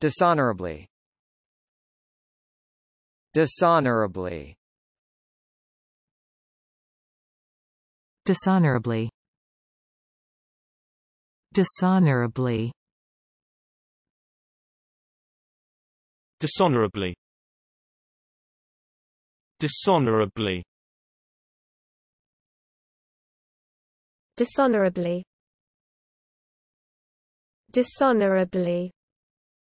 Dishonorably. Dishonorably. Dishonorably. Dishonorably. Dishonorably. Dishonorably. Dishonorably. Dishonorably.